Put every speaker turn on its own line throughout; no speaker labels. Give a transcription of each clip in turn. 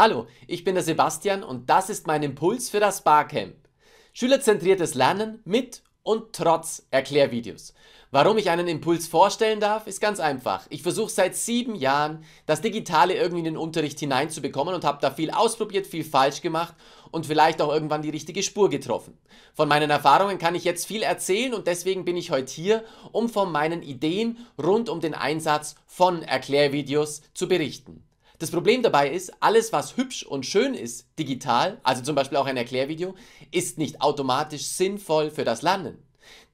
Hallo, ich bin der Sebastian und das ist mein Impuls für das Barcamp. Schülerzentriertes Lernen mit und trotz Erklärvideos. Warum ich einen Impuls vorstellen darf, ist ganz einfach. Ich versuche seit sieben Jahren, das Digitale irgendwie in den Unterricht hineinzubekommen und habe da viel ausprobiert, viel falsch gemacht und vielleicht auch irgendwann die richtige Spur getroffen. Von meinen Erfahrungen kann ich jetzt viel erzählen und deswegen bin ich heute hier, um von meinen Ideen rund um den Einsatz von Erklärvideos zu berichten. Das Problem dabei ist, alles, was hübsch und schön ist, digital, also zum Beispiel auch ein Erklärvideo, ist nicht automatisch sinnvoll für das Lernen.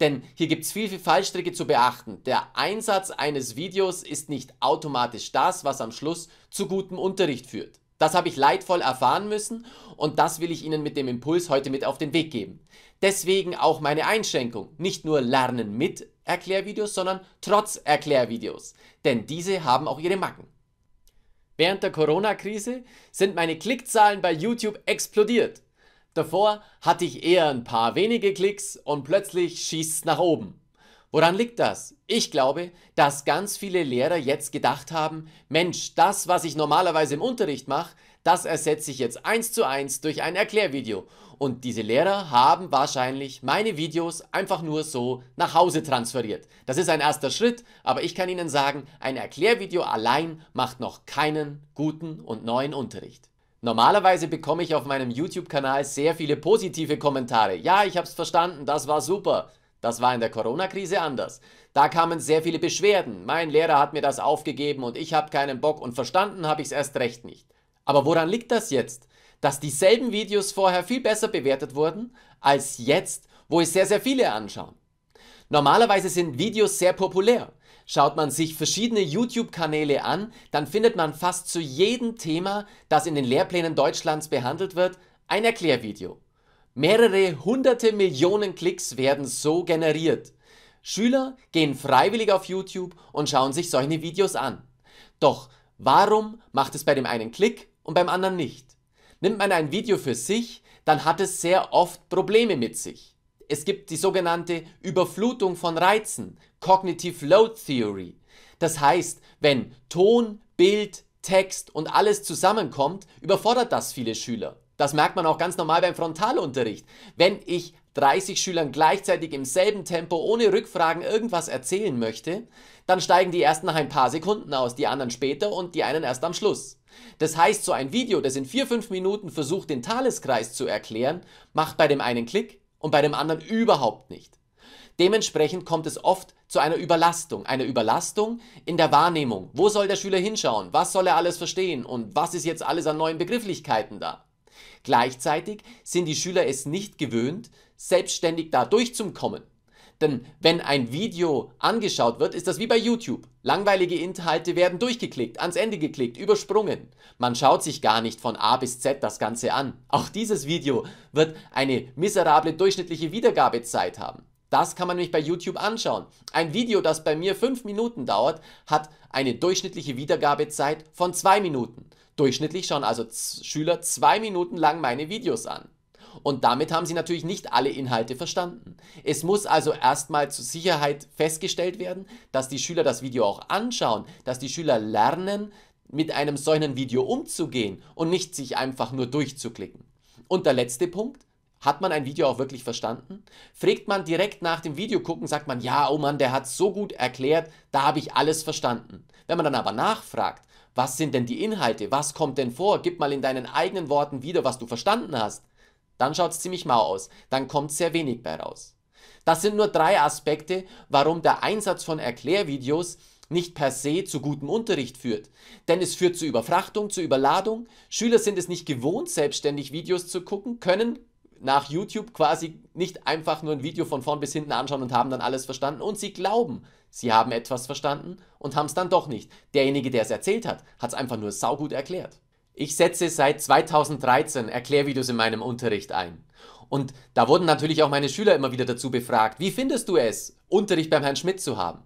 Denn hier gibt es viel, viel Fallstricke zu beachten. Der Einsatz eines Videos ist nicht automatisch das, was am Schluss zu gutem Unterricht führt. Das habe ich leidvoll erfahren müssen und das will ich Ihnen mit dem Impuls heute mit auf den Weg geben. Deswegen auch meine Einschränkung. Nicht nur Lernen mit Erklärvideos, sondern trotz Erklärvideos. Denn diese haben auch ihre Macken. Während der Corona-Krise sind meine Klickzahlen bei YouTube explodiert. Davor hatte ich eher ein paar wenige Klicks und plötzlich schießt es nach oben. Woran liegt das? Ich glaube, dass ganz viele Lehrer jetzt gedacht haben, Mensch, das, was ich normalerweise im Unterricht mache, das ersetze ich jetzt eins zu eins durch ein Erklärvideo. Und diese Lehrer haben wahrscheinlich meine Videos einfach nur so nach Hause transferiert. Das ist ein erster Schritt, aber ich kann Ihnen sagen, ein Erklärvideo allein macht noch keinen guten und neuen Unterricht. Normalerweise bekomme ich auf meinem YouTube-Kanal sehr viele positive Kommentare. Ja, ich habe es verstanden, das war super. Das war in der Corona-Krise anders. Da kamen sehr viele Beschwerden. Mein Lehrer hat mir das aufgegeben und ich habe keinen Bock und verstanden habe ich es erst recht nicht. Aber woran liegt das jetzt? Dass dieselben Videos vorher viel besser bewertet wurden als jetzt, wo es sehr, sehr viele anschauen. Normalerweise sind Videos sehr populär. Schaut man sich verschiedene YouTube-Kanäle an, dann findet man fast zu jedem Thema, das in den Lehrplänen Deutschlands behandelt wird, ein Erklärvideo. Mehrere hunderte Millionen Klicks werden so generiert. Schüler gehen freiwillig auf YouTube und schauen sich solche Videos an. Doch warum macht es bei dem einen Klick und beim anderen nicht. Nimmt man ein Video für sich, dann hat es sehr oft Probleme mit sich. Es gibt die sogenannte Überflutung von Reizen, Cognitive Load Theory. Das heißt, wenn Ton, Bild, Text und alles zusammenkommt, überfordert das viele Schüler. Das merkt man auch ganz normal beim Frontalunterricht. Wenn ich 30 Schülern gleichzeitig im selben Tempo ohne Rückfragen irgendwas erzählen möchte, dann steigen die ersten nach ein paar Sekunden aus, die anderen später und die einen erst am Schluss. Das heißt, so ein Video, das in 4-5 Minuten versucht, den Thaleskreis zu erklären, macht bei dem einen Klick und bei dem anderen überhaupt nicht. Dementsprechend kommt es oft zu einer Überlastung, einer Überlastung in der Wahrnehmung. Wo soll der Schüler hinschauen? Was soll er alles verstehen? Und was ist jetzt alles an neuen Begrifflichkeiten da? Gleichzeitig sind die Schüler es nicht gewöhnt, selbstständig da durchzukommen. Denn wenn ein Video angeschaut wird, ist das wie bei YouTube. Langweilige Inhalte werden durchgeklickt, ans Ende geklickt, übersprungen. Man schaut sich gar nicht von A bis Z das Ganze an. Auch dieses Video wird eine miserable durchschnittliche Wiedergabezeit haben. Das kann man nämlich bei YouTube anschauen. Ein Video, das bei mir 5 Minuten dauert, hat eine durchschnittliche Wiedergabezeit von 2 Minuten. Durchschnittlich schauen also Schüler 2 Minuten lang meine Videos an. Und damit haben sie natürlich nicht alle Inhalte verstanden. Es muss also erstmal zur Sicherheit festgestellt werden, dass die Schüler das Video auch anschauen, dass die Schüler lernen, mit einem solchen Video umzugehen und nicht sich einfach nur durchzuklicken. Und der letzte Punkt, hat man ein Video auch wirklich verstanden? Fragt man direkt nach dem Video gucken, sagt man, ja, oh Mann, der hat so gut erklärt, da habe ich alles verstanden. Wenn man dann aber nachfragt, was sind denn die Inhalte, was kommt denn vor, gib mal in deinen eigenen Worten wieder, was du verstanden hast, dann schaut es ziemlich mau aus, dann kommt sehr wenig bei raus. Das sind nur drei Aspekte, warum der Einsatz von Erklärvideos nicht per se zu gutem Unterricht führt. Denn es führt zu Überfrachtung, zu Überladung. Schüler sind es nicht gewohnt, selbstständig Videos zu gucken, können nach YouTube quasi nicht einfach nur ein Video von vorn bis hinten anschauen und haben dann alles verstanden. Und sie glauben, sie haben etwas verstanden und haben es dann doch nicht. Derjenige, der es erzählt hat, hat es einfach nur saugut erklärt. Ich setze seit 2013 Erklärvideos in meinem Unterricht ein. Und da wurden natürlich auch meine Schüler immer wieder dazu befragt, wie findest du es, Unterricht beim Herrn Schmidt zu haben?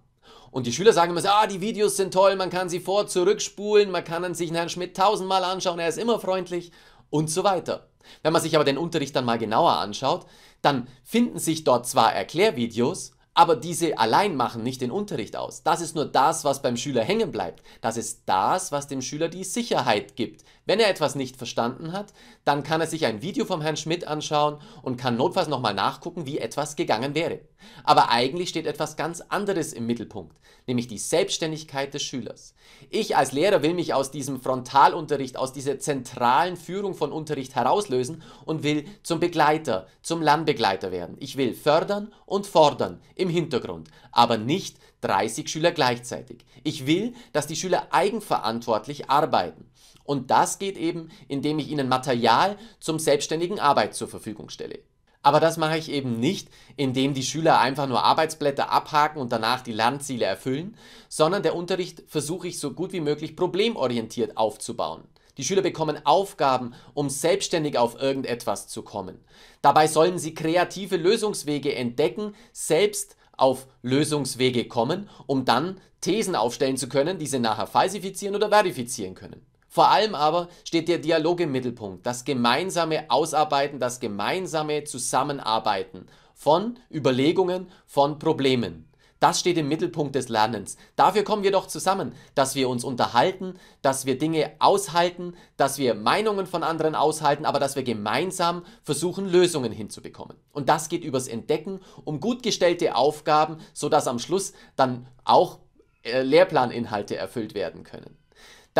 Und die Schüler sagen immer so, ah, die Videos sind toll, man kann sie vor, zurückspulen, man kann sich Herrn Schmidt tausendmal anschauen, er ist immer freundlich und so weiter. Wenn man sich aber den Unterricht dann mal genauer anschaut, dann finden sich dort zwar Erklärvideos, aber diese allein machen nicht den Unterricht aus. Das ist nur das, was beim Schüler hängen bleibt. Das ist das, was dem Schüler die Sicherheit gibt. Wenn er etwas nicht verstanden hat, dann kann er sich ein Video vom Herrn Schmidt anschauen und kann notfalls nochmal nachgucken, wie etwas gegangen wäre. Aber eigentlich steht etwas ganz anderes im Mittelpunkt, nämlich die Selbstständigkeit des Schülers. Ich als Lehrer will mich aus diesem Frontalunterricht, aus dieser zentralen Führung von Unterricht herauslösen und will zum Begleiter, zum Lernbegleiter werden. Ich will fördern und fordern. Im im Hintergrund, aber nicht 30 Schüler gleichzeitig. Ich will, dass die Schüler eigenverantwortlich arbeiten. Und das geht eben, indem ich ihnen Material zum selbstständigen Arbeit zur Verfügung stelle. Aber das mache ich eben nicht, indem die Schüler einfach nur Arbeitsblätter abhaken und danach die Lernziele erfüllen, sondern der Unterricht versuche ich so gut wie möglich problemorientiert aufzubauen. Die Schüler bekommen Aufgaben, um selbstständig auf irgendetwas zu kommen. Dabei sollen sie kreative Lösungswege entdecken, selbst auf Lösungswege kommen, um dann Thesen aufstellen zu können, die sie nachher falsifizieren oder verifizieren können. Vor allem aber steht der Dialog im Mittelpunkt, das gemeinsame Ausarbeiten, das gemeinsame Zusammenarbeiten von Überlegungen, von Problemen. Das steht im Mittelpunkt des Lernens. Dafür kommen wir doch zusammen, dass wir uns unterhalten, dass wir Dinge aushalten, dass wir Meinungen von anderen aushalten, aber dass wir gemeinsam versuchen, Lösungen hinzubekommen. Und das geht übers Entdecken um gut gestellte Aufgaben, sodass am Schluss dann auch äh, Lehrplaninhalte erfüllt werden können.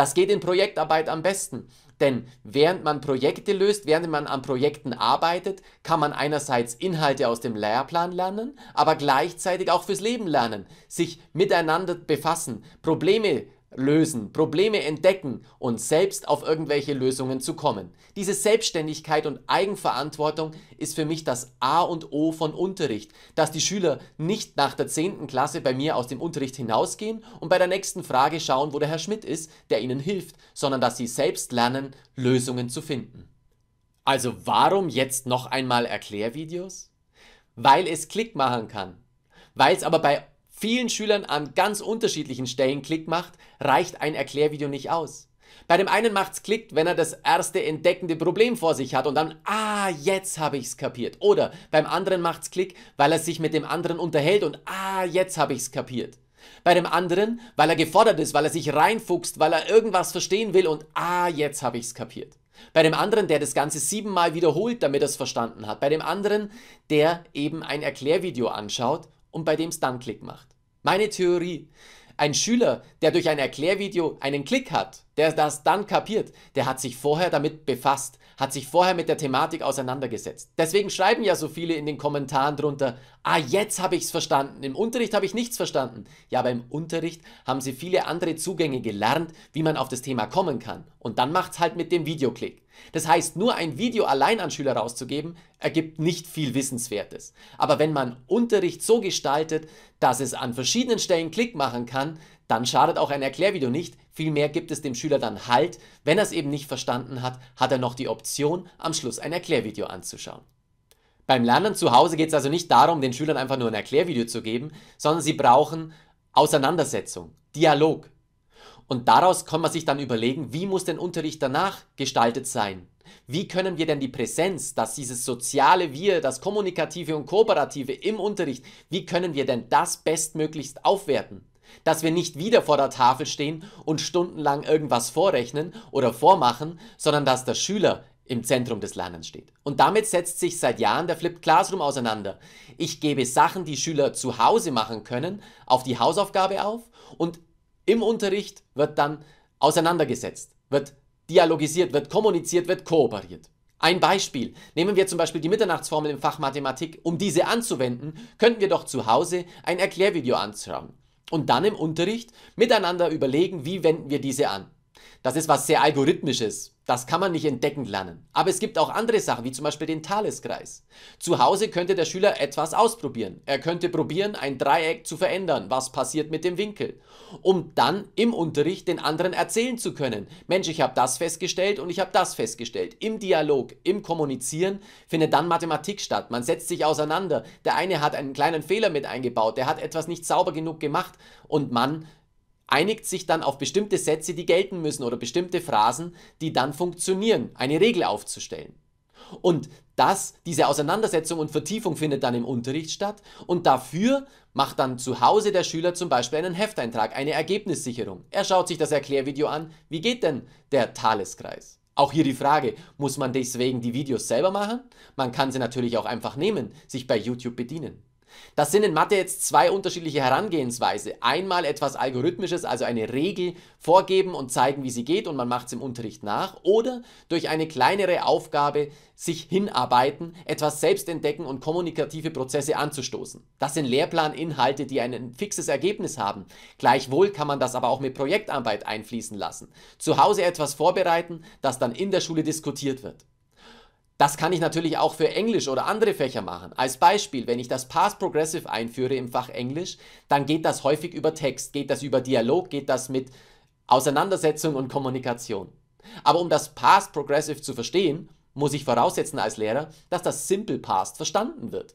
Das geht in Projektarbeit am besten. Denn während man Projekte löst, während man an Projekten arbeitet, kann man einerseits Inhalte aus dem Lehrplan lernen, aber gleichzeitig auch fürs Leben lernen, sich miteinander befassen, Probleme lösen, Probleme entdecken und selbst auf irgendwelche Lösungen zu kommen. Diese Selbstständigkeit und Eigenverantwortung ist für mich das A und O von Unterricht, dass die Schüler nicht nach der 10. Klasse bei mir aus dem Unterricht hinausgehen und bei der nächsten Frage schauen, wo der Herr Schmidt ist, der ihnen hilft, sondern dass sie selbst lernen, Lösungen zu finden. Also warum jetzt noch einmal Erklärvideos? Weil es Klick machen kann. Weil es aber bei vielen Schülern an ganz unterschiedlichen Stellen Klick macht, reicht ein Erklärvideo nicht aus. Bei dem einen macht's Klick, wenn er das erste entdeckende Problem vor sich hat und dann, ah, jetzt habe ich's kapiert. Oder beim anderen macht's Klick, weil er sich mit dem anderen unterhält und, ah, jetzt habe ich's kapiert. Bei dem anderen, weil er gefordert ist, weil er sich reinfuchst, weil er irgendwas verstehen will und, ah, jetzt habe ich's kapiert. Bei dem anderen, der das Ganze siebenmal wiederholt, damit er's verstanden hat. Bei dem anderen, der eben ein Erklärvideo anschaut und bei dem's dann Klick macht. Meine Theorie. Ein Schüler, der durch ein Erklärvideo einen Klick hat, der das dann kapiert, der hat sich vorher damit befasst, hat sich vorher mit der Thematik auseinandergesetzt. Deswegen schreiben ja so viele in den Kommentaren drunter, ah, jetzt habe ich es verstanden, im Unterricht habe ich nichts verstanden. Ja, aber im Unterricht haben sie viele andere Zugänge gelernt, wie man auf das Thema kommen kann. Und dann macht es halt mit dem Videoklick. Das heißt, nur ein Video allein an Schüler rauszugeben, ergibt nicht viel Wissenswertes. Aber wenn man Unterricht so gestaltet, dass es an verschiedenen Stellen Klick machen kann, dann schadet auch ein Erklärvideo nicht. Vielmehr gibt es dem Schüler dann Halt. Wenn er es eben nicht verstanden hat, hat er noch die Option, am Schluss ein Erklärvideo anzuschauen. Beim Lernen zu Hause geht es also nicht darum, den Schülern einfach nur ein Erklärvideo zu geben, sondern sie brauchen Auseinandersetzung, Dialog, und daraus kann man sich dann überlegen, wie muss denn Unterricht danach gestaltet sein? Wie können wir denn die Präsenz, dass dieses soziale Wir, das kommunikative und kooperative im Unterricht, wie können wir denn das bestmöglichst aufwerten? Dass wir nicht wieder vor der Tafel stehen und stundenlang irgendwas vorrechnen oder vormachen, sondern dass der Schüler im Zentrum des Lernens steht. Und damit setzt sich seit Jahren der Flipped Classroom auseinander. Ich gebe Sachen, die Schüler zu Hause machen können, auf die Hausaufgabe auf und im Unterricht wird dann auseinandergesetzt, wird dialogisiert, wird kommuniziert, wird kooperiert. Ein Beispiel. Nehmen wir zum Beispiel die Mitternachtsformel im Fach Mathematik. Um diese anzuwenden, könnten wir doch zu Hause ein Erklärvideo anschauen und dann im Unterricht miteinander überlegen, wie wenden wir diese an. Das ist was sehr Algorithmisches. Das kann man nicht entdecken lernen. Aber es gibt auch andere Sachen, wie zum Beispiel den Thaleskreis. Zu Hause könnte der Schüler etwas ausprobieren. Er könnte probieren, ein Dreieck zu verändern. Was passiert mit dem Winkel? Um dann im Unterricht den anderen erzählen zu können. Mensch, ich habe das festgestellt und ich habe das festgestellt. Im Dialog, im Kommunizieren findet dann Mathematik statt. Man setzt sich auseinander. Der eine hat einen kleinen Fehler mit eingebaut. Der hat etwas nicht sauber genug gemacht. Und man einigt sich dann auf bestimmte Sätze, die gelten müssen oder bestimmte Phrasen, die dann funktionieren, eine Regel aufzustellen. Und das, diese Auseinandersetzung und Vertiefung findet dann im Unterricht statt und dafür macht dann zu Hause der Schüler zum Beispiel einen Hefteintrag, eine Ergebnissicherung. Er schaut sich das Erklärvideo an, wie geht denn der Thaleskreis? Auch hier die Frage, muss man deswegen die Videos selber machen? Man kann sie natürlich auch einfach nehmen, sich bei YouTube bedienen. Das sind in Mathe jetzt zwei unterschiedliche Herangehensweise. Einmal etwas Algorithmisches, also eine Regel vorgeben und zeigen, wie sie geht und man macht es im Unterricht nach. Oder durch eine kleinere Aufgabe sich hinarbeiten, etwas selbst entdecken und kommunikative Prozesse anzustoßen. Das sind Lehrplaninhalte, die ein fixes Ergebnis haben. Gleichwohl kann man das aber auch mit Projektarbeit einfließen lassen. Zu Hause etwas vorbereiten, das dann in der Schule diskutiert wird. Das kann ich natürlich auch für Englisch oder andere Fächer machen. Als Beispiel, wenn ich das Past Progressive einführe im Fach Englisch, dann geht das häufig über Text, geht das über Dialog, geht das mit Auseinandersetzung und Kommunikation. Aber um das Past Progressive zu verstehen, muss ich voraussetzen als Lehrer, dass das Simple Past verstanden wird.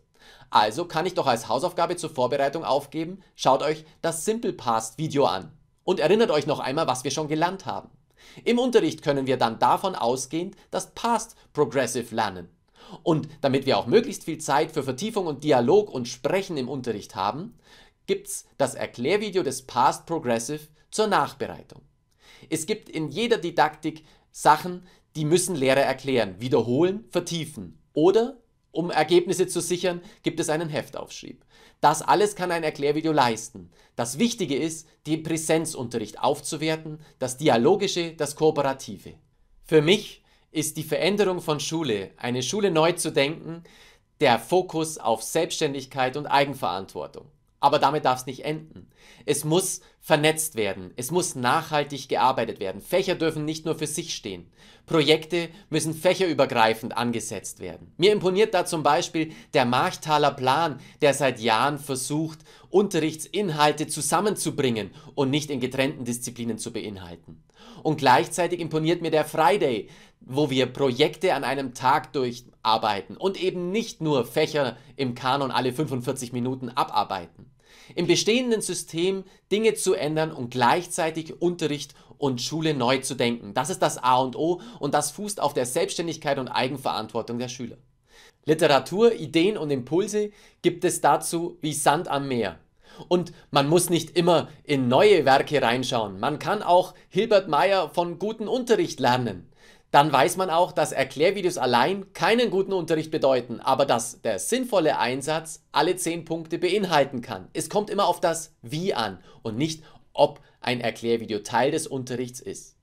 Also kann ich doch als Hausaufgabe zur Vorbereitung aufgeben, schaut euch das Simple Past Video an und erinnert euch noch einmal, was wir schon gelernt haben. Im Unterricht können wir dann davon ausgehend das Past Progressive lernen. Und damit wir auch möglichst viel Zeit für Vertiefung und Dialog und Sprechen im Unterricht haben, gibt's das Erklärvideo des Past Progressive zur Nachbereitung. Es gibt in jeder Didaktik Sachen, die müssen Lehrer erklären, wiederholen, vertiefen oder um Ergebnisse zu sichern, gibt es einen Heftaufschrieb. Das alles kann ein Erklärvideo leisten. Das Wichtige ist, den Präsenzunterricht aufzuwerten, das Dialogische, das Kooperative. Für mich ist die Veränderung von Schule, eine Schule neu zu denken, der Fokus auf Selbstständigkeit und Eigenverantwortung. Aber damit darf es nicht enden. Es muss vernetzt werden. Es muss nachhaltig gearbeitet werden. Fächer dürfen nicht nur für sich stehen. Projekte müssen fächerübergreifend angesetzt werden. Mir imponiert da zum Beispiel der Marchtaler Plan, der seit Jahren versucht, Unterrichtsinhalte zusammenzubringen und nicht in getrennten Disziplinen zu beinhalten. Und gleichzeitig imponiert mir der Friday, wo wir Projekte an einem Tag durcharbeiten und eben nicht nur Fächer im Kanon alle 45 Minuten abarbeiten im bestehenden System Dinge zu ändern und gleichzeitig Unterricht und Schule neu zu denken. Das ist das A und O und das fußt auf der Selbstständigkeit und Eigenverantwortung der Schüler. Literatur, Ideen und Impulse gibt es dazu wie Sand am Meer. Und man muss nicht immer in neue Werke reinschauen. Man kann auch Hilbert Meyer von gutem Unterricht lernen dann weiß man auch, dass Erklärvideos allein keinen guten Unterricht bedeuten, aber dass der sinnvolle Einsatz alle 10 Punkte beinhalten kann. Es kommt immer auf das Wie an und nicht, ob ein Erklärvideo Teil des Unterrichts ist.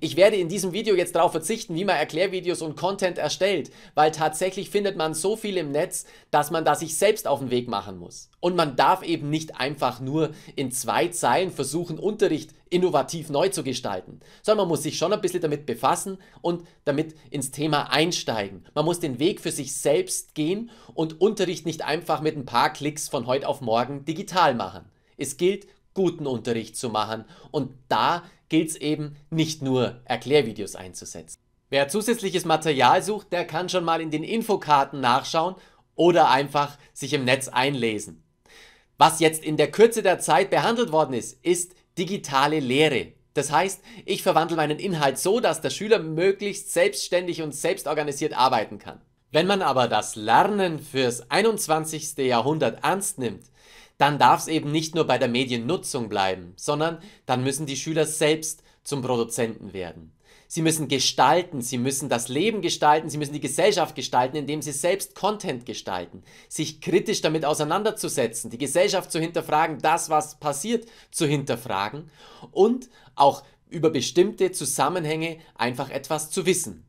Ich werde in diesem Video jetzt darauf verzichten, wie man Erklärvideos und Content erstellt, weil tatsächlich findet man so viel im Netz, dass man da sich selbst auf den Weg machen muss. Und man darf eben nicht einfach nur in zwei Zeilen versuchen, Unterricht innovativ neu zu gestalten, sondern man muss sich schon ein bisschen damit befassen und damit ins Thema einsteigen. Man muss den Weg für sich selbst gehen und Unterricht nicht einfach mit ein paar Klicks von heute auf morgen digital machen. Es gilt, guten Unterricht zu machen und da gilt es eben nicht nur Erklärvideos einzusetzen. Wer zusätzliches Material sucht, der kann schon mal in den Infokarten nachschauen oder einfach sich im Netz einlesen. Was jetzt in der Kürze der Zeit behandelt worden ist, ist digitale Lehre. Das heißt, ich verwandle meinen Inhalt so, dass der Schüler möglichst selbstständig und selbstorganisiert arbeiten kann. Wenn man aber das Lernen fürs 21. Jahrhundert ernst nimmt, dann darf es eben nicht nur bei der Mediennutzung bleiben, sondern dann müssen die Schüler selbst zum Produzenten werden. Sie müssen gestalten, sie müssen das Leben gestalten, sie müssen die Gesellschaft gestalten, indem sie selbst Content gestalten, sich kritisch damit auseinanderzusetzen, die Gesellschaft zu hinterfragen, das, was passiert, zu hinterfragen und auch über bestimmte Zusammenhänge einfach etwas zu wissen.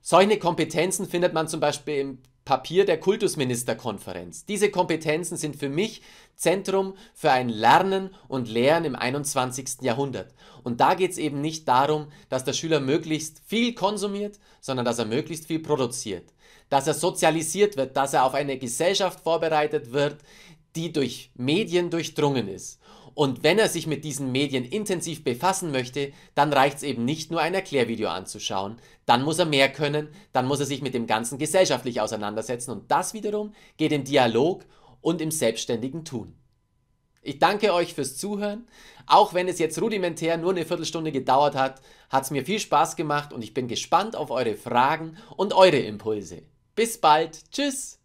Solche Kompetenzen findet man zum Beispiel im Papier der Kultusministerkonferenz. Diese Kompetenzen sind für mich Zentrum für ein Lernen und Lehren im 21. Jahrhundert. Und da geht es eben nicht darum, dass der Schüler möglichst viel konsumiert, sondern dass er möglichst viel produziert. Dass er sozialisiert wird, dass er auf eine Gesellschaft vorbereitet wird, die durch Medien durchdrungen ist. Und wenn er sich mit diesen Medien intensiv befassen möchte, dann reicht es eben nicht nur ein Erklärvideo anzuschauen. Dann muss er mehr können, dann muss er sich mit dem Ganzen gesellschaftlich auseinandersetzen und das wiederum geht im Dialog und im selbstständigen Tun. Ich danke euch fürs Zuhören. Auch wenn es jetzt rudimentär nur eine Viertelstunde gedauert hat, hat es mir viel Spaß gemacht und ich bin gespannt auf eure Fragen und eure Impulse. Bis bald. Tschüss.